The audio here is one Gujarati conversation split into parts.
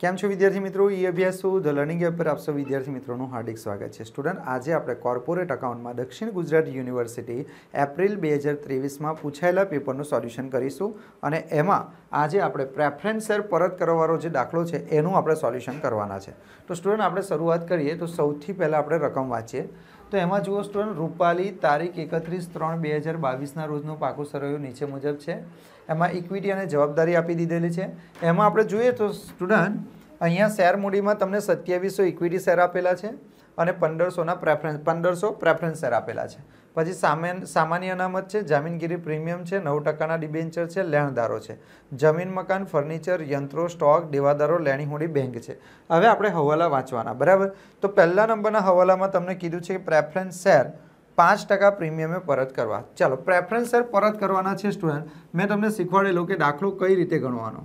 કેમ છો વિદ્યાર્થી મિત્રો E Abhyasu the learning app પર આપશો વિદ્યાર્થી મિત્રોનું હાર્દિક સ્વાગત છે સ્ટુડન્ટ આજે આપણે કોર્પોરેટ અકાઉન્ટમાં દક્ષિણ ગુજરાત યુનિવર્સિટી એપ્રિલ બે હજાર ત્રેવીસમાં પૂછાયેલા પેપરનું સોલ્યુશન કરીશું અને એમાં આજે આપણે પ્રેફરન્સર પરત કરવાવાળો જે દાખલો છે એનું આપણે સોલ્યુશન કરવાના છે તો સ્ટુડન્ટ આપણે શરૂઆત કરીએ તો સૌથી પહેલાં આપણે રકમ વાંચીએ તો એમાં જુઓ સ્ટુડન્ટ રૂપાલી તારીખ એકત્રીસ ત્રણ બે હજાર બાવીસના રોજનું પાકું સરવૈયું નીચે મુજબ છે એમાં ઇક્વિટી અને જવાબદારી આપી દીધેલી છે એમાં આપણે જોઈએ તો સ્ટુડન્ટ અહીંયા શેર મૂડીમાં તમને સત્યાવીસો ઇક્વિટી શેર આપેલા છે અને પંદરસોના પ્રેફરન્સ પંદરસો પ્રેફરન્સ શેર આપેલા છે પછી સામાન્ય સામાન્ય અનામત છે જામીનગીરી પ્રીમિયમ છે નવ ટકાના ડિબેન્ચર છે લેણદારો છે જમીન મકાન ફર્નિચર યંત્રો સ્ટોક દેવાદારો લેણીહૂડી બેંક છે હવે આપણે હવાલા વાંચવાના બરાબર તો પહેલા નંબરના હવાલામાં તમને કીધું છે કે પ્રેફરન્સ શેર પાંચ ટકા પ્રીમિયમે પરત કરવા ચાલો પ્રેફરન્સ સર પરત કરવાના છે સ્ટુડન્ટ મેં તમને શીખવાડેલું કે દાખલો કઈ રીતે ગણવાનો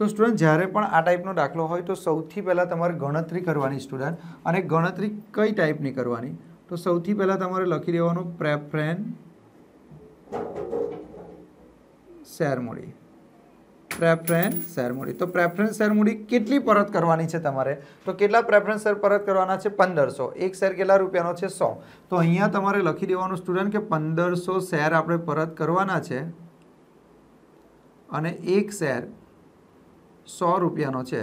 તો સ્ટુડન્ટ જ્યારે પણ આ ટાઈપનો દાખલો હોય તો સૌથી પહેલાં તમારે ગણતરી કરવાની સ્ટુડન્ટ અને ગણતરી કઈ ટાઈપની કરવાની તો સૌથી પહેલાં તમારે લખી દેવાનું પ્રેફરેન શેર મૂડી પ્રેફરન્સ મૂડી તો પ્રેફરન્સ શેર મૂડી કેટલી પરત કરવાની છે તમારે તો કેટલા પ્રેફરન્સ શેર પરત કરવાના છે પંદરસો એક શેર કેટલા રૂપિયાનો છે સો તો અહીંયા તમારે લખી દેવાનું સ્ટુડન્ટ કે પંદરસો શેર આપણે પરત કરવાના છે અને એક શેર સો રૂપિયાનો છે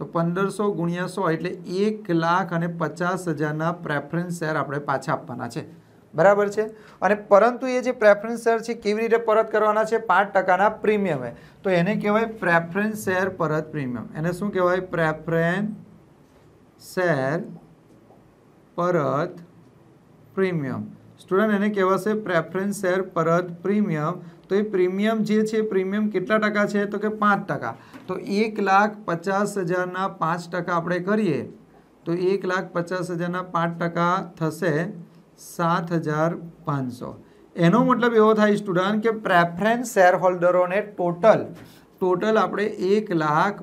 તો પંદરસો ગુણ્યા સો એટલે એક લાખ અને પચાસ હજારના પ્રેફરન્સ શેર આપણે પાછા આપવાના છે બરાબર છે અને પરંતુ એ જે પ્રેફરન્સ શેર છે કેવી રીતે પરત કરવાના છે પાંચ ટકાના પ્રીમિયમે તો એને કહેવાય પ્રેફરન્સ શેર પરત પ્રીમિયમ એને શું કહેવાય પ્રેફરન્સ શેર પરત પ્રીમિયમ સ્ટુડન્ટ એને કહેવાશે પ્રેફરન્સ શેર પરત પ્રીમિયમ તો એ પ્રીમિયમ જે છે પ્રીમિયમ કેટલા ટકા છે તો કે પાંચ ટકા તો એક લાખ પચાસ હજારના પાંચ ટકા આપણે કરીએ તો એક લાખ પચાસ હજારના પાંચ ટકા થશે સાત હજાર પાંચસો એનો મતલબ એવો થાય સ્ટુડન્ટ કે પ્રેફરન્સ શેર હોલ્ડરોને ટોટલ ટોટલ આપણે એક લાખ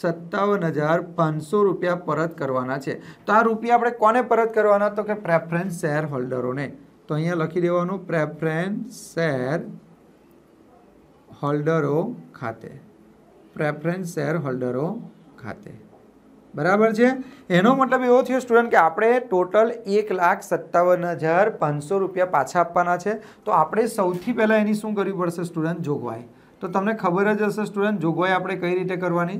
સત્તાવન હજાર પાંચસો રૂપિયા પરત કરવાના છે તો આ રૂપિયા આપણે કોને પરત કરવાના તો કે પ્રેફરન્સ શેર હોલ્ડરોને તો અહીંયા લખી દેવાનું પ્રેફરન્સ શેર હોલ્ડરો ખાતે પ્રેફરન્સ શેર હોલ્ડરો ખાતે બરાબર છે એનો મતલબ એવો થયો સ્ટુડન્ટ કે આપણે ટોટલ એક લાખ સત્તાવન હજાર પાંચસો રૂપિયા પાછા આપવાના છે તો આપણે સૌથી પહેલાં એની શું કરવી પડશે સ્ટુડન્ટ જોગવાઈ તો તમને ખબર જ હશે સ્ટુડન્ટ જોગવાઈ આપણે કઈ રીતે કરવાની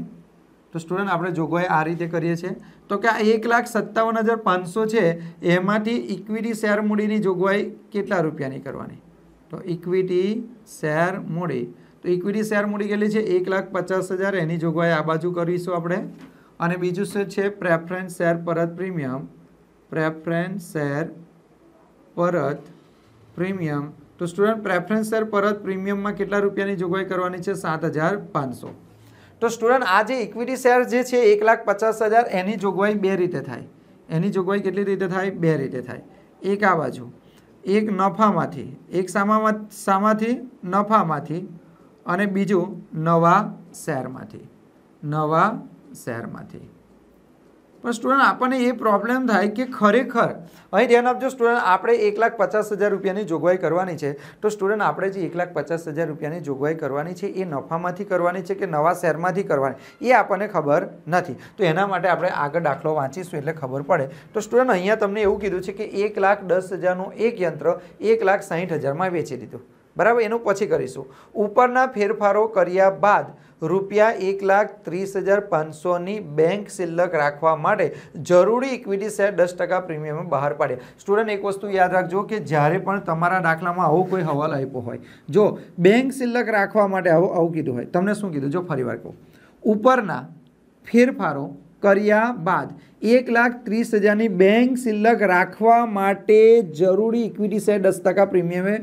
તો સ્ટુડન્ટ આપણે જોગવાઈ આ રીતે કરીએ છીએ તો કે આ એક લાખ સત્તાવન હજાર પાંચસો છે એમાંથી ઇક્વિટી શેર મૂડીની જોગવાઈ કેટલા રૂપિયાની કરવાની તો ઇક્વિટી શેર મૂડી તો ઇક્વિટી શેર મૂડી કેટલી છે એક લાખ પચાસ હજાર એની જોગવાઈ આ બાજુ કરીશું આપણે અને બીજું શું છે પ્રેફરન્સ શેર પરત પ્રીમિયમ પ્રેફરન્સ શેર પરત પ્રીમિયમ તો સ્ટુડન્ટ પ્રેફરન્સ શેર પરત પ્રીમિયમમાં કેટલા રૂપિયાની જોગવાઈ કરવાની છે સાત હજાર પાંચસો તો સ્ટુડન્ટ આ જે ઇક્વિટી શેર જે છે એક લાખ પચાસ હજાર એની જોગવાઈ બે રીતે થાય એની જોગવાઈ કેટલી રીતે થાય બે રીતે થાય એક આ બાજુ એક નફામાંથી એક સામામાં સામાથી નફામાંથી અને બીજું નવા શેરમાંથી નવા શહેરમાંથી પણ સ્ટુડન્ટ આપણને એ પ્રોબ્લેમ થાય કે ખરેખર અહીં ધ્યાન આપજો સ્ટુડન્ટ આપણે એક લાખ પચાસ હજાર રૂપિયાની જોગવાઈ કરવાની છે તો સ્ટુડન્ટ આપણે જે એક લાખ પચાસ હજાર રૂપિયાની જોગવાઈ કરવાની છે એ નફામાંથી કરવાની છે કે નવા શહેરમાંથી કરવાની એ આપણને ખબર નથી તો એના માટે આપણે આગળ દાખલો વાંચીશું એટલે ખબર પડે તો સ્ટુડન્ટ અહીંયા તમને એવું કીધું છે કે એક લાખ દસ હજારનું એક યંત્ર એક લાખ સાહીઠ હજારમાં વેચી દીધું બરાબર એનું પછી કરીશું ઉપરના ફેરફારો કર્યા બાદ રૂપિયા એક લાખ ત્રીસ હજાર પાંચસોની બેંક શિલ્લક રાખવા માટે જરૂરી ઇક્વિટી શેર દસ ટકા પ્રીમિયમ બહાર પાડે સ્ટુડન્ટ એક વસ્તુ યાદ રાખજો કે જ્યારે પણ તમારા દાખલામાં આવો કોઈ હવાલ આપ્યો હોય જો બેંક શિલ્લક રાખવા માટે આવો આવું કીધું હોય તમને શું કીધું જો ફરી વાર કહું ઉપરના ફેરફારો કર્યા બાદ એક લાખ ત્રીસ હજારની બેંક શિલ્લક રાખવા માટે જરૂરી ઇક્વિટી શેર દસ ટકા પ્રીમિયમે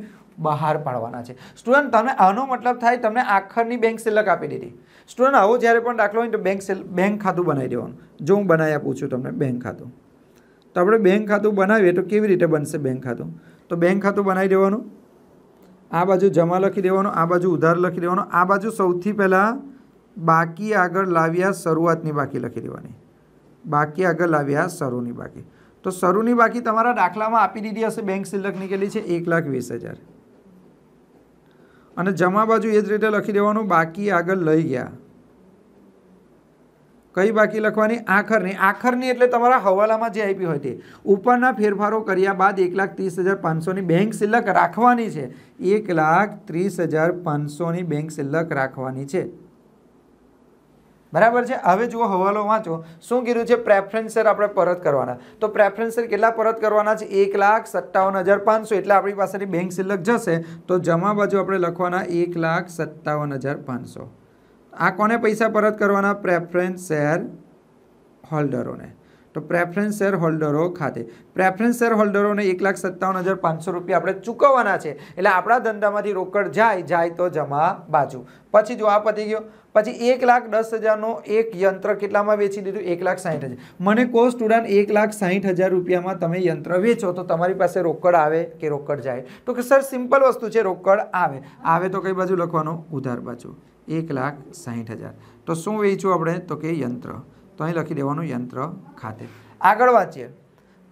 બહાર પાડવાના છે સ્ટુડન્ટ તમે આનો મતલબ થાય તમને આખરની બેંક સિલક આપી દીધી સ્ટુડન્ટ આવો જ્યારે પણ દાખલો હોય તો બેંક સિલ બેંક ખાતું બનાવી દેવાનું જો હું બનાવી આપું છું તમને બેંક ખાતું તો આપણે બેંક ખાતું બનાવીએ તો કેવી રીતે બનશે બેંક ખાતું તો બેંક ખાતું બનાવી દેવાનું આ બાજુ જમા લખી દેવાનું આ બાજુ ઉધાર લખી દેવાનું આ બાજુ સૌથી પહેલાં બાકી આગળ લાવ્યા શરૂઆતની બાકી લખી દેવાની બાકી આગળ લાવ્યા શરૂની બાકી તો શરૂની બાકી તમારા દાખલામાં આપી દીધી હશે બેંક સિલક નીકળી છે એક લાખ વીસ હજાર અને જમા બાજુ એ જ રીતે લખી દેવાનું બાકી આગળ લઈ ગયા કઈ બાકી લખવાની આખરની આખરની એટલે તમારા હવાલામાં જે આપી હોય તે ઉપરના ફેરફારો કર્યા બાદ એક લાખ ત્રીસ હજાર પાંચસોની બેંક સિલક રાખવાની છે એક લાખ ત્રીસ હજાર પાંચસોની બેંક સિલક રાખવાની છે બરાબર છે હવે જુઓ હવાલો વાંચો શું કીધું છે પ્રેફરન્સર આપણે પરત કરવાના તો પ્રેફરન્સર કેટલા પરત કરવાના છે એક લાખ સત્તાવન હજાર પાંચસો એટલે આપણી પાસેથી બેંક સિલક જશે તો જમા બાજુ આપણે લખવાના એક લાખ સત્તાવન હજાર પાંચસો આ કોને પૈસા પરત કરવાના પ્રેફરન્સ શેર હોલ્ડરોને તો પ્રેફરન્સ શેર હોલ્ડરો ખાતે પ્રેફરન્સ શેર હોલ્ડરોને એક લાખ સત્તાવન હજાર પાંચસો રૂપિયા આપણે ચૂકવવાના છે એટલે આપણા ધંધામાંથી રોકડ જાય જાય તો જમા બાજુ પછી જો આ પતી ગયો પછી એક લાખ દસ હજારનો એક યંત્ર કેટલામાં વેચી દીધું એક લાખ સાહીઠ હજાર મને કહો સ્ટુડન્ટ એક લાખ સાહીઠ હજાર રૂપિયામાં તમે યંત્ર વેચો તો તમારી પાસે રોકડ આવે કે રોકડ જાય તો કે સર સિમ્પલ વસ્તુ છે રોકડ આવે આવે તો કઈ બાજુ લખવાનો ઉધાર બાજુ એક લાખ સાહીઠ હજાર તો શું વેચ્યું આપણે તો કે યંત્ર તો અહીં લખી દેવાનું યંત્ર ખાતે આગળ વાંચીએ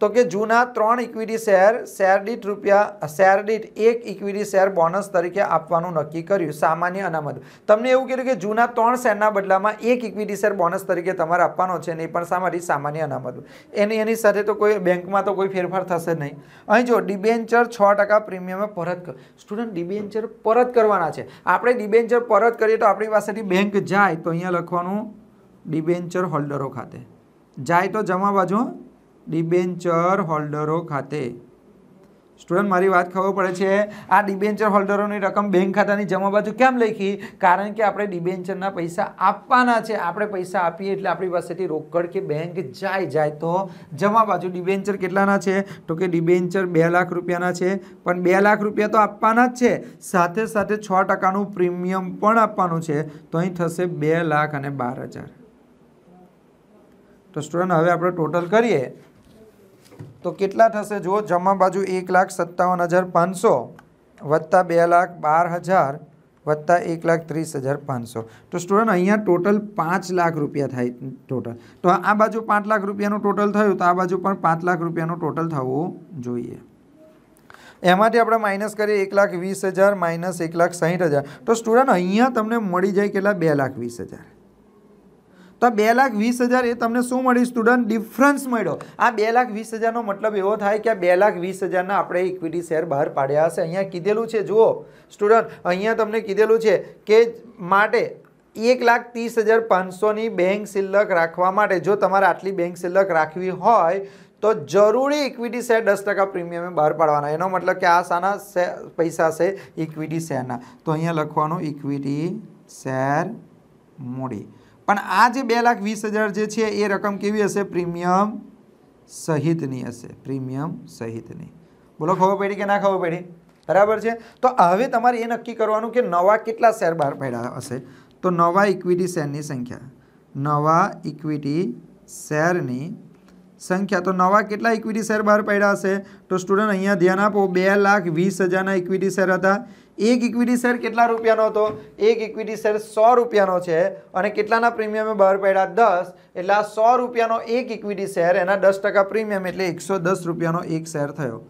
તો કે જૂના ત્રણ ઇક્વિટી શેર શેર દીઠ રૂપિયા શેર દીઠ એક ઇક્વિટી શેર બોનસ તરીકે આપવાનું નક્કી કર્યું સામાન્ય અનામત તમને એવું કીધું કે જૂના ત્રણ શેરના બદલામાં એક ઇક્વિટી શેર બોનસ તરીકે તમારે આપવાનો છે ને એ પણ સામારી સામાન્ય અનામત એની એની સાથે તો કોઈ બેંકમાં તો કોઈ ફેરફાર થશે નહીં અહીં જો ડિબેન્ચર છ ટકા પ્રીમિયમે પરત કર સ્ટુડન્ટ ડિબેન્ચર પરત કરવાના છે આપણે ડિબેન્ચર પરત કરીએ તો આપણી પાસેથી બેંક જાય તો અહીંયા લખવાનું ડિબેન્ચર હોલ્ડરો ખાતે જાય તો જમા બાજુ ડિબેન્ચર હોલ્ડરો ખાતે સ્ટુડન્ટ મારી વાત ખબર પડે છે આ ડિબેન્ચર હોલ્ડરોની રકમ બેંક ખાતાની જમા બાજુ કેમ લખી કારણ કે આપણે ડિબેન્ચરના પૈસા આપવાના છે આપણે પૈસા આપીએ એટલે આપણી પાસેથી રોકડ કે બેંક જાય જાય તો જમા બાજુ ડિબેન્ચર કેટલાના છે તો કે ડિબેન્ચર બે લાખ રૂપિયાના છે પણ બે લાખ રૂપિયા તો આપવાના જ છે સાથે સાથે છ ટકાનું પ્રીમિયમ પણ આપવાનું છે તો અહીં થશે બે લાખ અને બાર હજાર તો સ્ટુડન્ટ હવે આપણે ટોટલ કરીએ તો કેટલા થશે જુઓ જમા બાજુ એક લાખ સત્તાવન હજાર પાંચસો વત્તા બે લાખ બાર હજાર વત્તા એક લાખ ત્રીસ હજાર પાંચસો તો સ્ટુડન્ટ અહીંયા ટોટલ પાંચ લાખ રૂપિયા થાય ટોટલ તો આ બાજુ પાંચ લાખ રૂપિયાનું ટોટલ થયું તો આ બાજુ પણ પાંચ લાખ રૂપિયાનું ટોટલ થવું જોઈએ એમાંથી આપણે માઇનસ કરીએ એક લાખ વીસ હજાર માઇનસ એક લાખ સાહીઠ હજાર તો સ્ટુડન્ટ અહીંયા તમને મળી જાય કેટલા બે લાખ વીસ હજાર તો બે લાખ વીસ હજાર એ તમને શું મળ્યું સ્ટુડન્ટ ડિફરન્સ મળ્યો આ બે લાખ વીસ હજારનો મતલબ એવો થાય કે આ બે લાખ વીસ હજારના આપણે ઇક્વિટી શેર બહાર પાડ્યા હશે અહીંયા કીધેલું છે જુઓ સ્ટુડન્ટ અહીંયા તમને કીધેલું છે કે માટે એક લાખ ત્રીસ હજાર પાંચસોની બેંક શિલ્લક રાખવા માટે જો તમારે આટલી બેંક શિલ્લક રાખવી હોય તો જરૂરી ઇક્વિટી શેર દસ ટકા પ્રીમિયમે બહાર પાડવાના એનો મતલબ કે આ શાના પૈસા છે ઇક્વિટી શેરના તો અહીંયા લખવાનું ઇક્વિટી શેર મૂડી પણ આ જે બે લાખ વીસ હજાર જે છે એ રકમ કેવી હશે પ્રીમિયમ સહિતની હશે પ્રીમિયમ સહિતની બોલો ખબર પડી કે ના ખબર પડી બરાબર છે તો હવે તમારે એ નક્કી કરવાનું કે નવા કેટલા શેર બહાર પડ્યા હશે તો નવા ઇક્વિટી શેરની સંખ્યા નવા ઇક્વિટી શેરની સંખ્યા તો નવા કેટલા ઇક્વિટી શેર બહાર પડ્યા હશે તો સ્ટુડન્ટ અહીંયા ધ્યાન આપો બે લાખ વીસ હજારના ઇક્વિટી શેર હતા એક ઇક્વિટી શેર કેટલા રૂપિયાનો હતો એક ઇક્વિટી શેર સો રૂપિયાનો છે અને કેટલાના પ્રીમિયમે બહાર પડ્યા દસ એટલે આ સો રૂપિયાનો એક ઇક્વિટી શેર એના દસ ટકા પ્રીમિયમ એટલે એકસો દસ રૂપિયાનો એક શેર થયો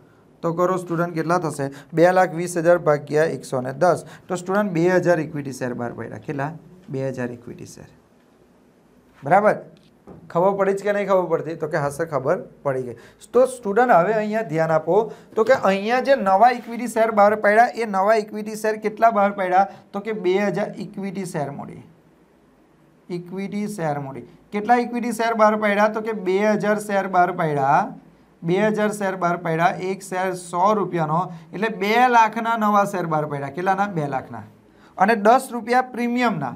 તો કરો સ્ટુડન્ટ કેટલા થશે બે લાખ વીસ હજાર ભાગ્યા એકસો ને દસ તો સ્ટુડન્ટ બે હજાર ઇક્વિટી શેર બહાર પડ્યા કેટલા બે હજાર ઇક્વિટી શેર બરાબર ખબર પડી જ કે નહીં ખબર પડતી તો કે હા ખબર પડી ગઈ તો સ્ટુડન્ટ હવે અહીંયા ધ્યાન આપો તો કે અહીંયા જે નવા ઇક્વિટી શેર બહાર પડ્યા એ નવા ઇક્વિટી શેર કેટલા બહાર પડ્યા તો કે બે હજાર ઇક્વિટી શેર મૂડી ઇક્વિટી શેર મૂડી કેટલા ઇક્વિટી શેર બહાર પડ્યા તો કે બે હજાર શેર બહાર પડ્યા બે હજાર શેર બહાર પડ્યા એક શેર સો રૂપિયાનો એટલે બે લાખના નવા શેર બહાર પડ્યા કેટલાના બે લાખના અને દસ રૂપિયા પ્રીમિયમના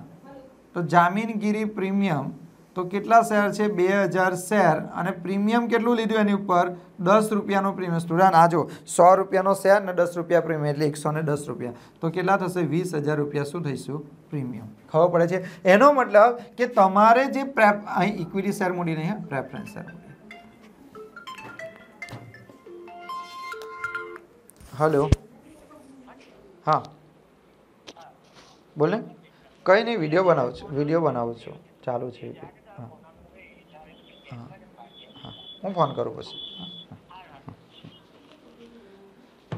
તો જામીનગીરી પ્રીમિયમ તો કેટલા શેર છે બે હજાર શેર અને પ્રીમિયમ કેટલું લીધું એની ઉપર દસ રૂપિયાનું પ્રીમિયમ સ્ટુડન્ટ આ જો સો રૂપિયાનો શેર ને દસ રૂપિયા પ્રીમિયમ એટલે એકસો ને દસ રૂપિયા તો કેટલા થશે વીસ હજાર રૂપિયા શું થઈશું પ્રીમિયમ ખબર પડે છે એનો મતલબ કે તમારે જે પ્રેફ અહીં ઇક્વિટી શેર મૂડી નહીં પ્રેફરન્સ શેર હલો હા બોલે કંઈ નહીં વિડીયો બનાવું છું વિડીયો બનાવું છું ચાલુ છે હું ફોન કરું પછી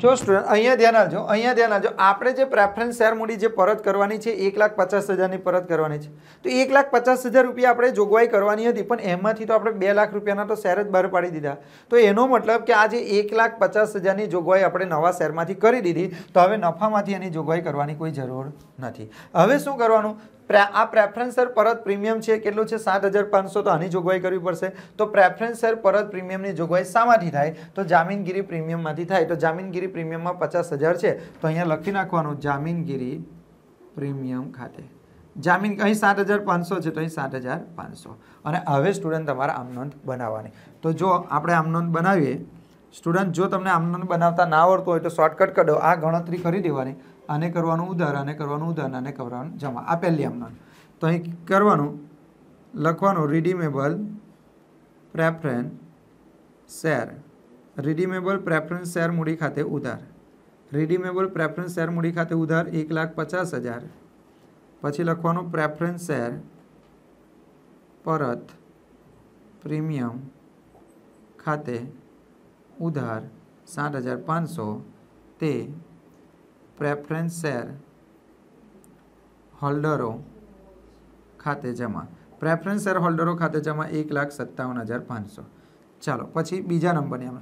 જો સ્ટુડન્ટ અહીંયા ધ્યાન આપજો અહીંયા ધ્યાન આપજો આપણે જે પ્રેફરન્સ શેર મૂડી જે પરત કરવાની છે એક લાખ પચાસ હજારની પરત કરવાની છે તો એક લાખ પચાસ હજાર રૂપિયા આપણે જોગવાઈ કરવાની હતી પણ એમાંથી તો આપણે બે લાખ રૂપિયાના તો શેર જ બહાર પાડી દીધા તો એનો મતલબ કે આ જે એક લાખ પચાસ હજારની જોગવાઈ આપણે નવા શેરમાંથી કરી દીધી તો હવે નફામાંથી એની જોગવાઈ કરવાની કોઈ જરૂર નથી હવે શું કરવાનું આ પ્રેફરન્સ શેર પરત પ્રીમિયમ છે કેટલું છે સાત હજાર પાંચસો તો આની જોગવાઈ કરવી પડશે તો પ્રેફરન્સ શેર પરત પ્રીમિયમની જોગવાઈ શામાંથી થાય તો જામીનગીરી પ્રીમિયમમાંથી થાય તો જામીનગીરી પ્રીમિયમમાં પચાસ હજાર છે તો અહીંયા લખી નાખવાનું જામીનગીરી પ્રીમિયમ ખાતે જામીન અહીં સાત હજાર પાંચસો છે તો અહીં સાત હજાર પાંચસો અને હવે સ્ટુડન્ટ તમારે આમનોંધ બનાવવાની તો જો આપણે આમનોંધ બનાવીએ સ્ટુડન્ટ જો તમને આમનોંધ બનાવતા ના આવડતું હોય તો શોર્ટકટ કરો આ ગણતરી કરી દેવાની આને કરવાનું ઉધાર આને કરવાનું ઉધાર આને કરવાનું જમા આ પહેલી આમનોન તો અહીં કરવાનું લખવાનું redeemable preference share redeemable preference share મૂડી ખાતે ઉધાર રિડીમેબલ પ્રેફરન્સ શેર મૂડી ખાતે ઉધાર એક લાખ પચાસ હજાર પછી લખવાનું પ્રેફરન્સ શેર પરત પ્રીમિયમ ખાતે ઉધાર સાત હજાર પાંચસો તે પ્રેફરન્સ શેર હોલ્ડરો ખાતે જમા પ્રેફરન્સ શેર હોલ્ડરો ખાતે જમા એક લાખ સત્તાવન હજાર પાંચસો ચાલો પછી બીજા નંબરની આમ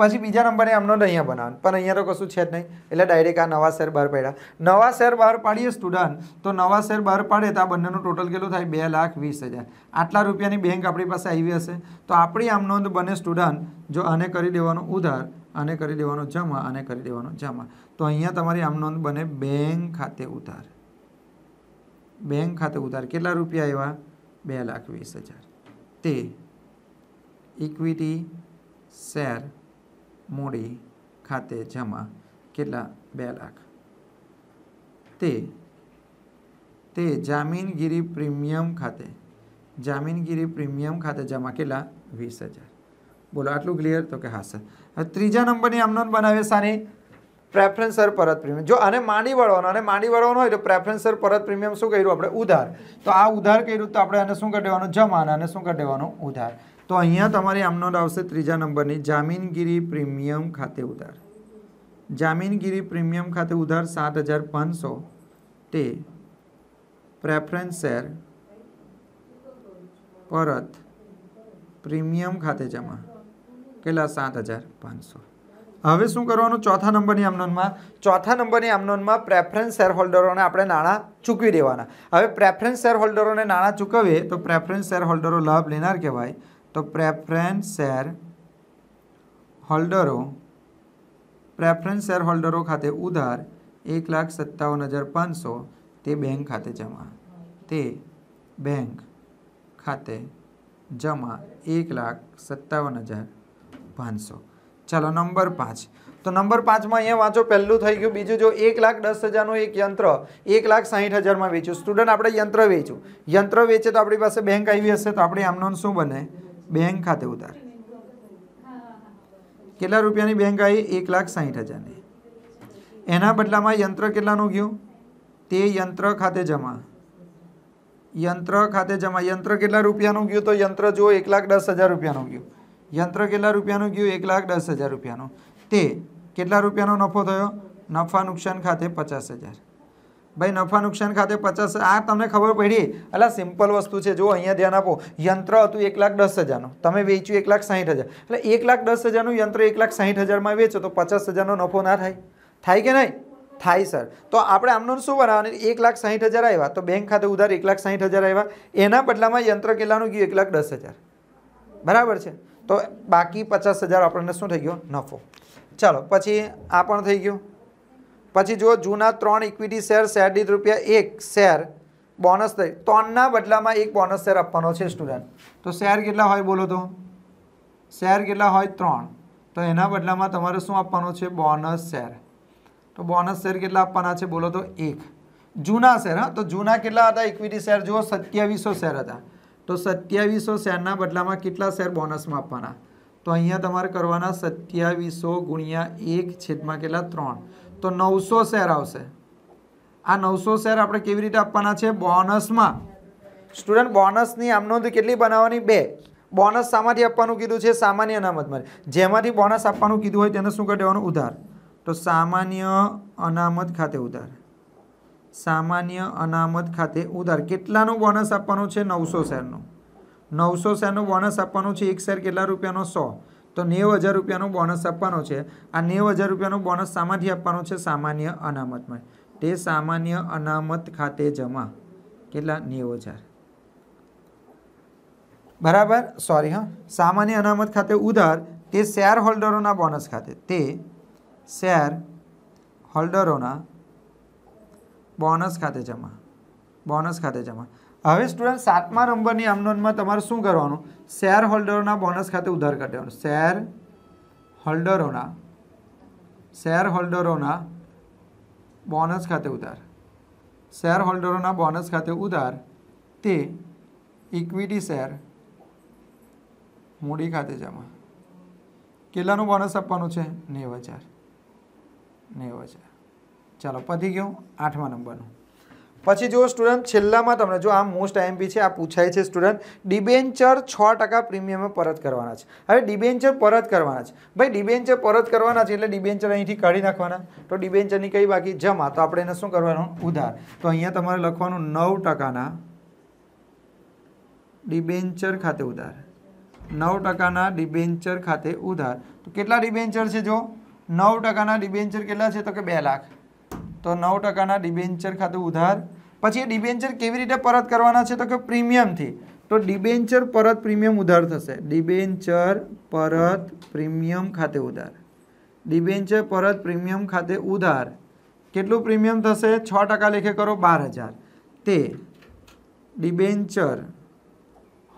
પછી બીજા નંબરે આમનો અહીંયા બનાવવાનું પણ અહીંયા તો કશું છે જ નહીં એટલે ડાયરેક્ટ આ નવા શેર બહાર પાડ્યા નવા શેર બહાર પાડીએ સ્ટુડન્ટ તો નવા શેર બહાર પાડે તો આ બંનેનું ટોટલ કેટલું થાય બે લાખ વીસ હજાર આટલા રૂપિયાની બેંક આપણી પાસે આવી હશે તો આપણી આમ નોંધ બને સ્ટુડન્ટ જો આને કરી દેવાનું ઉધાર આને કરી દેવાનો જમા આને કરી દેવાનો જમા તો અહીંયા તમારી આમ નોંધ બને બેંક ખાતે ઉધાર બેંક ખાતે ઉધાર કેટલા રૂપિયા આવ્યા બે લાખ વીસ હજાર તે ઇક્વિટી શેર મૂડી ખાતે જમા કેટલા બે લાખ તે તે જામીનગીરી પ્રીમિયમ ખાતે જામીનગીરી પ્રીમિયમ ખાતે જમા કેટલા વીસ હજાર બોલો આટલું ક્લિયર તો કે હા સર ત્રીજા નંબરની આમનો બનાવે સાની પ્રેફરન્સર પરત પ્રીમિયમ જો આને માંડી વળવાનો અને માંડી વળવાનો હોય તો પ્રેફરન્સર પરત પ્રીમિયમ શું કર્યું આપણે ઉધાર તો આ ઉધાર કર્યું તો આપણે આને શું કરી દેવાનું જમા અને શું કરી દેવાનું ઉધાર તો અહીંયા તમારી આમનો આવશે ત્રીજા નંબરની જામીનગીરી પ્રીમિયમ ખાતે ઉધાર જામીનગીરી પ્રીમિયમ ખાતે ઉધાર સાત હજાર પાંચસો તે પ્રેફરન્સ શેર પરત પ્રીમિયમ ખાતે જમા કેટલા સાત હજાર પાંચસો હવે શું કરવાનું ચોથા નંબરની આમનોનમાં ચોથા નંબરની આમનોનમાં પ્રેફરન્સ શેરહોલ્ડરોને આપણે નાણાં ચૂકવી દેવાના હવે પ્રેફરન્સ શેરહોલ્ડરોને નાણાં ચૂકવીએ તો પ્રેફરન્સ શેરહોલ્ડરો લાભ લેનાર કહેવાય તો પ્રેફરન્સ શેર હોલ્ડરો પ્રેફરન્સ શેરહોલ્ડરો ખાતે ઉધાર એક લાખ સત્તાવન હજાર પાંચસો તે બેંક ખાતે જમા તે બેંક ખાતે જમા એક લાખ સત્તાવન હજાર પાંચસો ચાલો નંબર પાંચ તો નંબર પાંચમાં અહીંયા વાંચો પહેલું થઈ ગયું બીજું જો એક લાખ દસ હજારનું એક યંત્ર એક લાખ સાહીઠ હજારમાં વેચ્યું સ્ટુડન્ટ આપણે યંત્ર વેચ્યું યંત્ર વેચે તો આપણી પાસે બેંક આવી હશે તો આપણે આમનો શું બને બેંક ખાતે ઉધાર કેટલા રૂપિયાની બેંક આવી એક લાખ સાહીઠ હજારની એના બદલામાં યંત્ર કેટલાનું ગયું તે યંત્ર ખાતે જમા યંત્ર ખાતે જમા યંત્ર કેટલા રૂપિયાનું ગયું તો યંત્ર જુઓ એક લાખ દસ હજાર રૂપિયાનું ગયું યંત્ર કેટલા રૂપિયાનું ગયું એક લાખ દસ હજાર રૂપિયાનું તે કેટલા રૂપિયાનો નફો થયો નફા નુકસાન ખાતે પચાસ હજાર ભાઈ નફા નુકસાન ખાતે પચાસ આ તમને ખબર પડી એટલે સિમ્પલ વસ્તુ છે જો અહીંયા ધ્યાન આપો યંત્ર હતું એક લાખ દસ હજારનું તમે વેચ્યું એક લાખ સાહીઠ હજાર એટલે એક લાખ દસ હજારનું યંત્ર એક લાખ સાહીઠ હજારમાં વેચો તો પચાસ હજારનો નફો ના થાય થાય કે નહીં થાય સર તો આપણે આમનું શું બનાવવાનું એક લાખ સાહીઠ હજાર આવ્યા તો બેંક ખાતે ઉધાર એક લાખ સાહીઠ હજાર આવ્યા એના બદલામાં યંત્ર કેટલાનું ગયું એક લાખ દસ હજાર બરાબર છે તો બાકી પચાસ હજાર આપણને શું થઈ ગયો નફો ચાલો પછી આ પણ થઈ ગયું પછી જો જૂના ત્રણ ઇક્વિટી શેર શેર દીઠ રૂપિયા એક શેર બોનસ થઈ ત્રણના બદલામાં એક બોનસ શેર આપવાનો છે સ્ટુડન્ટ તો શેર કેટલા હોય બોલો તો શેર કેટલા હોય ત્રણ તો એના બદલામાં તમારે શું આપવાનું છે બોનસ શેર તો બોનસ શેર કેટલા આપવાના છે બોલો તો એક જૂના શેર હા તો જૂના કેટલા હતા ઇક્વિટી શેર જુઓ સત્યાવીસો શેર હતા તો સત્યાવીસો શેરના બદલામાં કેટલા શેર બોનસમાં આપવાના તો અહીંયા તમારે કરવાના સત્યાવીસો ગુણ્યા એક છેદમાં કેટલા ત્રણ તો નવસો શેર આવશે આ નવસો શેર આપણે કેવી રીતે આપવાના છે બોનસમાં સ્ટુડન્ટ બોનસની આમનોંધ કેટલી બનાવવાની બે બોનસ શામાંથી આપવાનું કીધું છે સામાન્ય અનામતમાં જેમાંથી બોનસ આપવાનું કીધું હોય તેને શું કરી દેવાનું ઉધાર તો સામાન્ય અનામત ખાતે ઉધાર સામાન્ય અનામત ખાતે ઉધાર કેટલાનું બોનસ આપવાનું છે નવસો શેરનું નવસો શેરનું બોનસ આપવાનું છે એક શેર કેટલા રૂપિયાનો સો તો નેવ હજાર રૂપિયાનું બોનસ આપવાનું છે આ નેવ હજાર રૂપિયાનું બોનસ શામાંથી આપવાનું છે સામાન્ય અનામતમાં તે સામાન્ય અનામત ખાતે જમા કેટલા નેવ હજાર બરાબર સોરી હા સામાન્ય અનામત ખાતે ઉધાર તે શેર હોલ્ડરોના બોનસ ખાતે તે શેર હોલ્ડરોના બોનસ ખાતે જમા બોનસ ખાતે જમા હવે સ્ટુડન્ટ સાતમા નંબરની આમનોનમાં તમારે શું કરવાનું શેર હોલ્ડરોના બોનસ ખાતે ઉધાર કરી શેર હોલ્ડરોના શેર હોલ્ડરોના બોનસ ખાતે ઉધાર શેર હોલ્ડરોના બોનસ ખાતે ઉધાર તે ઇક્વિટી શેર મૂડી ખાતે જમા કેટલાનું બોનસ આપવાનું છે નેવ હજાર નેવ હજાર ચાલો પતી ગયો આઠમા નંબરનું પછી જુઓ સ્ટુડન્ટ છેલ્લામાં તમને જો આ મોસ્ટ આઈએમપી છે આ પૂછાય છે સ્ટુડન્ટ ડિબેન્ચર છ ટકા પ્રીમિયમે પરત કરવાના છે હવે ડિબેન્ચર પરત કરવાના છે ભાઈ ડિબેન્ચર પરત કરવાના છે એટલે ડિબેન્ચર અહીંથી કાઢી નાખવાના તો ડિબેન્ચરની કઈ બાકી જમા તો આપણે એને શું કરવાનું ઉધાર તો અહીંયા તમારે લખવાનું નવ ટકાના ડિબેન્ચર ખાતે ઉધાર નવ ટકાના ડિબેન્ચર ખાતે ઉધાર તો કેટલા ડિબેન્ચર છે જો નવ ટકાના ડિબેન્ચર કેટલા છે તો કે બે લાખ તો નવ ટકાના ડિબેન્ચર ખાતે ઉધાર પછી એ ડિબેન્ચર કેવી રીતે પરત કરવાના છે તો કે પ્રીમિયમથી તો ડિબેન્ચર પરત પ્રીમિયમ ઉધાર થશે ડિબેન્ચર પરત પ્રીમિયમ ખાતે ઉધાર ડિબેન્ચર પરત પ્રીમિયમ ખાતે ઉધાર કેટલું પ્રીમિયમ થશે છ ટકા લેખે કરો બાર હજાર તે ડિબેન્ચર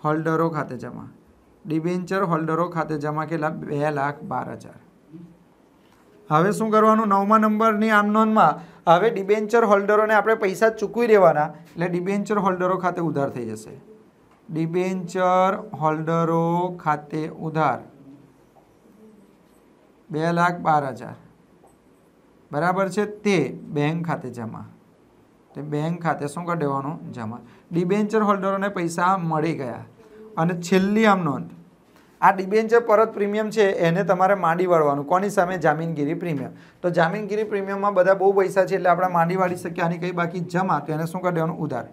હોલ્ડરો ખાતે જમા ડિબેન્ચર હોલ્ડરો ખાતે જમા કેટલા બે લાખ બાર હજાર હવે શું કરવાનું નવમા નંબરની આમ નોંધમાં હવે ડિબેન્ચર હોલ્ડરોને આપણે પૈસા ચૂકવી દેવાના એટલે ડિબેન્ચર હોલ્ડરો ખાતે ઉધાર થઈ જશે ડિબેન્ચર હોલ્ડરો ખાતે ઉધાર બે લાખ બાર હજાર બરાબર છે તે બેંક ખાતે જમા તે બેંક ખાતે શું કરી દેવાનું જમા ડિબેન્ચર હોલ્ડરોને પૈસા મળી ગયા અને છેલ્લી આમ નોંધ આ ડિબેન્ચર પરત પ્રીમિયમ છે એને તમારે માંડી વાળવાનું કોની સામે જામીનગીરી પ્રીમિયમ તો જામીનગીરી પ્રીમિયમમાં બધા બહુ પૈસા છે એટલે આપણે માંડી વાળી શકીએ આની કંઈ બાકી જમા તો એને શું કરી દેવાનું ઉધાર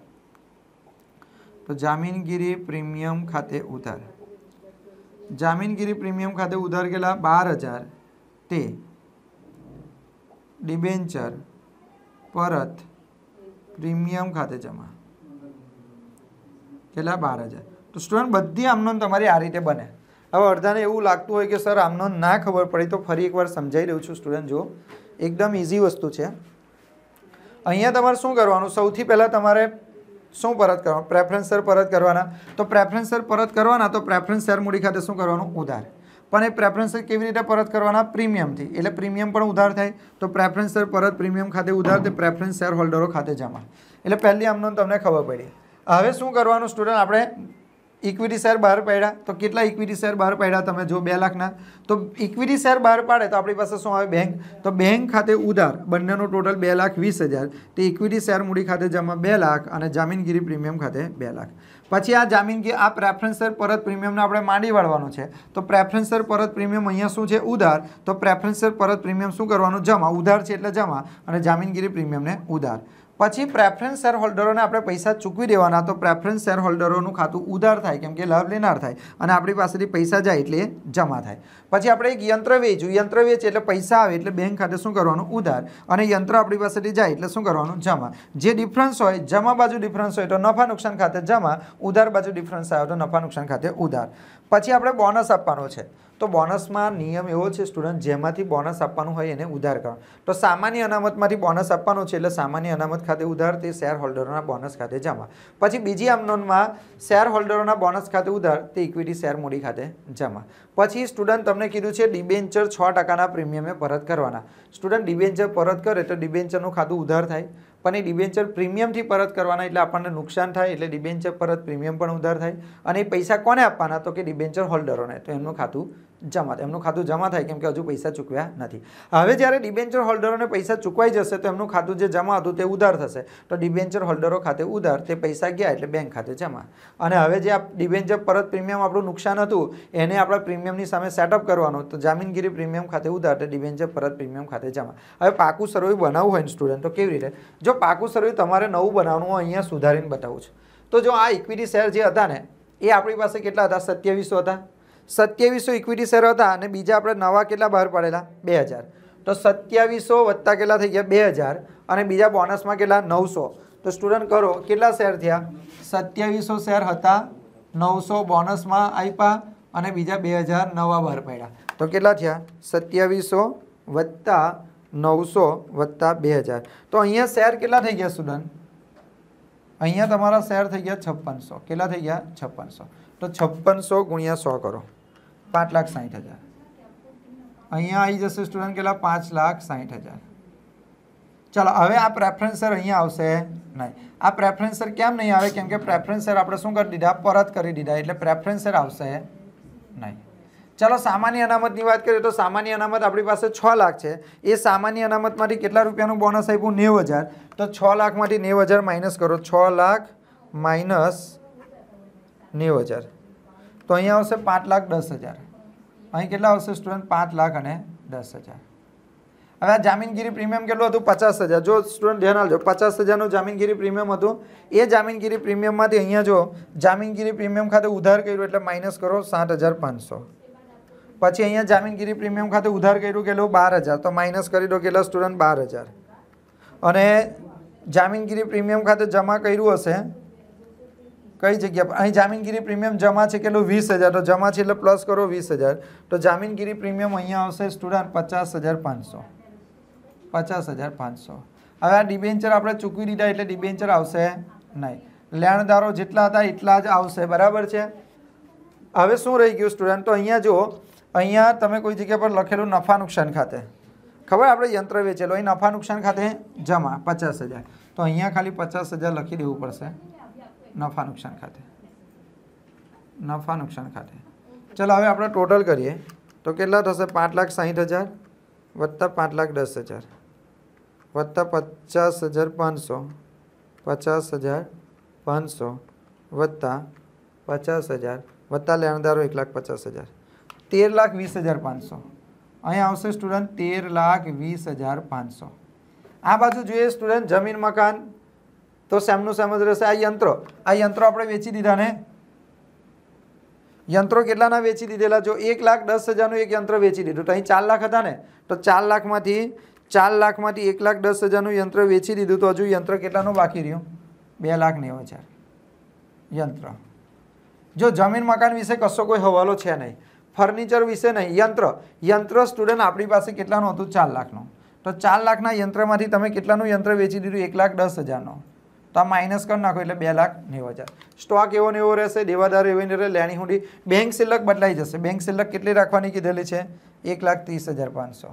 તો જામીનગીરી પ્રીમિયમ ખાતે ઉધાર જામીનગીરી પ્રીમિયમ ખાતે ઉધાર ગયેલા બાર હજાર તે ડિબેન્ચર પરત પ્રીમિયમ ખાતે જમા કેટલા બાર હજાર તો સ્ટુડન્ટ બધી આમનો તમારી આ રીતે બને હવે અડધાને એવું લાગતું હોય કે સર આમનો ના ખબર પડે તો ફરી એકવાર સમજાવી રહ્યું છું સ્ટુડન્ટ જો એકદમ ઇઝી વસ્તુ છે અહીંયા તમારે શું કરવાનું સૌથી પહેલાં તમારે શું પરત કરવાનું પ્રેફરન્સ શેર પરત કરવાના તો પ્રેફરન્સ શેર પરત કરવાના તો પ્રેફરન્સ શેર મૂડી ખાતે શું કરવાનું ઉધાર પણ એ પ્રેફરન્સ શેર કેવી રીતે પરત કરવાના પ્રીમિયમથી એટલે પ્રીમિયમ પણ ઉધાર થાય તો પ્રેફરન્સ શેર પરત પ્રીમિયમ ખાતે ઉધાર તે પ્રેફરન્સ શેર હોલ્ડરો ખાતે જમા એટલે પહેલી આમનો તમને ખબર પડી હવે શું કરવાનું સ્ટુડન્ટ આપણે ઇક્વિટી શેર બહાર પાડ્યા તો કેટલા ઇક્વિટી શેર બહાર પાડ્યા તમે જો બે લાખના તો ઇક્વિટી શેર બહાર પાડે તો આપણી પાસે શું આવે બેંક તો બેંક ખાતે ઉધાર બંનેનો ટોટલ બે લાખ વીસ હજાર તે ઇક્વિટી શેર મૂડી ખાતે જમા બે લાખ અને જામીનગીરી પ્રીમિયમ ખાતે બે લાખ પછી આ જામીનગીરી આ પ્રેફરન્સ શેર પરત પ્રીમિયમને આપણે માંડી વાળવાનો છે તો પ્રેફરન્સ શેર પરત પ્રીમિયમ અહીંયા શું છે ઉધાર તો પ્રેફરન્સ શેર પરત પ્રીમિયમ શું કરવાનું જમા ઉધાર છે એટલે જમા અને જામીનગીરી પ્રીમિયમને ઉધાર પછી પ્રેફરન્સ શેર હોલ્ડરોને આપણે પૈસા ચૂકવી દેવાના તો પ્રેફરન્સ શેર હોલ્ડરોનું ખાતું ઉધાર થાય કેમ કે લાભ લેનાર થાય અને આપણી પાસેથી પૈસા જાય એટલે જમા થાય પછી આપણે એક યંત્ર વેચ્યું યંત્ર વેચ એટલે પૈસા આવે એટલે બેંક ખાતે શું કરવાનું ઉધાર અને યંત્ર આપણી પાસેથી જાય એટલે શું કરવાનું જમા જે ડિફરન્સ હોય જમા બાજુ ડિફરન્સ હોય તો નફા નુકસાન ખાતે જમા ઉધાર બાજુ ડિફરન્સ આવે તો નફા નુકસાન ખાતે ઉધાર પછી આપણે બોનસ આપવાનો છે તો બોનસમાં નિયમ એવો છે સ્ટુડન્ટ જેમાંથી બોનસ આપવાનું હોય એને ઉધાર કરવાનો તો સામાન્ય અનામતમાંથી બોનસ આપવાનું છે એટલે સામાન્ય અનામત ખાતે ઉધાર તે શેર હોલ્ડરોના બોનસ ખાતે જમા પછી બીજી આમનોનમાં શેર હોલ્ડરોના બોનસ ખાતે ઉધાર તે ઇક્વિટી શેર મૂડી ખાતે જમા પછી સ્ટુડન્ટ તમને કીધું છે ડિબેન્ચર છ ટકાના પ્રીમિયમે પરત કરવાના સ્ટુડન્ટ ડિબેન્ચર પરત કરે તો ડિબેન્ચરનું ખાતું ઉધાર થાય પણ એ ડિબેન્ચર પ્રીમિયમથી પરત કરવાના એટલે આપણને નુકસાન થાય એટલે ડિબેન્ચર પરત પ્રીમિયમ પણ ઉધાર થાય અને એ પૈસા કોને આપવાના તો કે ડિબેન્ચર હોલ્ડરોને તો એમનું ખાતું જમા એમનું ખાતું જમા થાય કેમ કે હજુ પૈસા ચૂકવ્યા નથી હવે જ્યારે ડિબેન્ચર હોલ્ડરોને પૈસા ચૂકવાઈ જશે તો એમનું ખાતું જે જમા હતું તે ઉધાર થશે તો ડિબેન્ચર હોલ્ડરો ખાતે ઉધાર તે પૈસા ગયા એટલે બેંક ખાતે જમા અને હવે જે આ ડિબેન્ચર પરત પ્રીમિયમ આપણું નુકસાન હતું એને આપણા પ્રીમિયમની સામે સેટઅપ કરવાનું તો જામીનગીરી પ્રીમિયમ ખાતે ઉધાર તો ડિબેન્ચર પરત પ્રીમિયમ ખાતે જમા હવે પાકું સર્વે બનાવવું હોય સ્ટુડન્ટ તો કેવી રીતે જો પાકું સર્વે તમારે નવું બનાવવાનું હોય અહીંયા સુધારીને બતાવું છું તો જો આ ઇક્વિટી શેર જે હતા ને એ આપણી પાસે કેટલા હતા સત્યાવીસો હતા સત્યાવીસો ઇક્વિટી શેર હતા અને બીજા આપણે નવા કેટલા બહાર પડેલા બે હજાર તો સત્યાવીસો વત્તા કેટલા થઈ ગયા બે હજાર અને બીજા બોનસમાં કેટલા નવસો તો સ્ટુડન્ટ કરો કેટલા શેર થયા સત્યાવીસો શેર હતા નવસો બોનસમાં આપ્યા અને બીજા બે હજાર નવા બહાર પડ્યા તો કેટલા થયા સત્યાવીસો વત્તા નવસો વત્તા બે હજાર તો અહીંયા શેર કેટલા થઈ ગયા સ્ટુડન્ટ અહીંયા તમારા શેર થઈ ગયા છપ્પનસો કેટલા થઈ ગયા છપ્પનસો તો છપ્પનસો ગુણ્યા સો કરો પાંચ લાખ સાહીઠ હજાર અહીંયા આવી જશે સ્ટુડન્ટ કેટલા પાંચ લાખ સાહીઠ હજાર ચાલો હવે આ પ્રેફરન્સર અહીંયા આવશે નહીં આ પ્રેફરન્સર કેમ નહીં આવે કેમ કે પ્રેફરન્સર આપણે શું કરી દીધા પરત કરી દીધા એટલે પ્રેફરન્સર આવશે નહીં ચાલો સામાન્ય અનામતની વાત કરીએ તો સામાન્ય અનામત આપણી પાસે છ લાખ છે એ સામાન્ય અનામતમાંથી કેટલા રૂપિયાનું બોનસ આપ્યું નેવું હજાર તો છ લાખમાંથી નેવું હજાર માઇનસ કરો છ લાખ માઇનસ નેવું હજાર તો અહીંયા આવશે પાંચ લાખ દસ હજાર અહીં કેટલા આવશે સ્ટુડન્ટ પાંચ લાખ અને દસ હજાર હવે આ જામીનગીરી પ્રીમિયમ કેટલું હતું પચાસ હજાર જો સ્ટુડન્ટ ધ્યાન આવજો પચાસ હજારનું જામીનગીરી પ્રીમિયમ હતું એ જામીનગીરી પ્રીમિયમમાંથી અહીંયા જો જામીનગીરી પ્રીમિયમ ખાતે ઉધાર કર્યું એટલે માઇનસ કરો સાત હજાર પાંચસો પછી અહીંયા જામીનગીરી પ્રીમિયમ ખાતે ઉધાર કર્યું કેટલું બાર હજાર તો માઇનસ કરી દો કેટલા સ્ટુડન્ટ બાર હજાર અને જામીનગીરી પ્રીમિયમ ખાતે જમા કર્યું હશે કઈ જગ્યા પર અહીં જામીનગીરી પ્રીમિયમ જમા છે કેટલું વીસ હજાર તો જમા છે એટલે પ્લસ કરો વીસ હજાર તો જામીનગીરી પ્રીમિયમ અહીંયા આવશે સ્ટુડન્ટ પચાસ હજાર પાંચસો પચાસ હજાર પાંચસો હવે આ ડિબેન્ચર આપણે ચૂકવી દીધા એટલે ડિબેન્ચર આવશે નહીં લેણદારો જેટલા હતા એટલા જ આવશે બરાબર છે હવે શું રહી ગયું સ્ટુડન્ટ તો અહીંયા જુઓ અહીંયા તમે કોઈ જગ્યા પર લખેલું નફા નુકસાન ખાતે ખબર આપણે યંત્ર વેચેલું અહીં નફા નુકસાન ખાતે જમા પચાસ હજાર તો અહીંયા ખાલી પચાસ હજાર લખી દેવું પડશે નફા નુકસાન ખાતે નફા નુકસાન ખાતે ચાલો હવે આપણે ટોટલ કરીએ તો કેટલા થશે પાંચ લાખ સાહીઠ હજાર વત્તા પાંચ લાખ દસ હજાર વત્તા પચાસ હજાર પાંચસો પચાસ હજાર પાંચસો વત્તા પચાસ હજાર વત્તા લેણદારો એક લાખ પચાસ હજાર તેર લાખ વીસ હજાર પાંચસો અહીં આવશે સ્ટુડન્ટ તેર લાખ વીસ હજાર પાંચસો આ બાજુ જોઈએ સ્ટુડન્ટ જમીન મકાન તો સામનું સામે રહેશે આ યંત્રો આ યંત્રો આપણે વેચી દીધા ને યંત્રો કેટલાના વેચી દીધેલા જો એક લાખ દસ હજારનું એક યંત્ર વેચી દીધું તો અહીં ચાર લાખ હતા ને તો ચાર લાખમાંથી ચાર લાખમાંથી એક લાખ દસ હજારનું યંત્ર વેચી દીધું તો હજુ યંત્ર કેટલાનું બાકી રહ્યું બે લાખ નેવું હજાર યંત્ર જો જમીન મકાન વિશે કશો કોઈ હવાલો છે નહીં ફર્નિચર વિશે નહીં યંત્ર યંત્ર સ્ટુડન્ટ આપણી પાસે કેટલાનું હતું ચાર લાખનું તો ચાર લાખના યંત્રમાંથી તમે કેટલાનું યંત્ર વેચી દીધું એક લાખ દસ હજારનું તો આ માઇનસ કરી નાખો એટલે બે લાખ નેવું હજાર સ્ટોક એવો ને એવો રહેશે દેવાદાર એવો ને લેણી હુંડી બેંક સિલક બદલાઈ જશે બેંક સિલક કેટલી રાખવાની કીધેલી છે એક લાખ ત્રીસ હજાર પાંચસો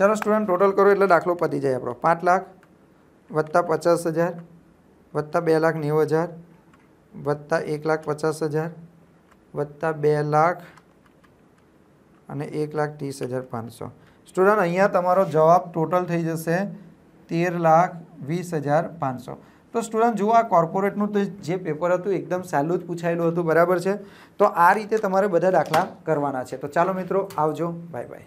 ચાલો સ્ટુડન્ટ ટોટલ કરો એટલે દાખલો પતી જાય આપણો પાંચ લાખ વત્તા પચાસ હજાર વત્તા બે લાખ નેવું હજાર વત્તા એક લાખ પચાસ હજાર વત્તા બે લાખ અને એક લાખ ત્રીસ હજાર પાંચસો સ્ટુડન્ટ અહીંયા તમારો જવાબ ટોટલ થઈ જશે તેર લાખ વીસ હજાર પાંચસો તો સ્ટુડન્ટ જુઓ આ કોર્પોરેટનું તો જે પેપર હતું એકદમ સહેલું જ પૂછાયેલું હતું બરાબર છે તો આ રીતે તમારે બધા દાખલા કરવાના છે તો ચાલો મિત્રો આવજો બાય બાય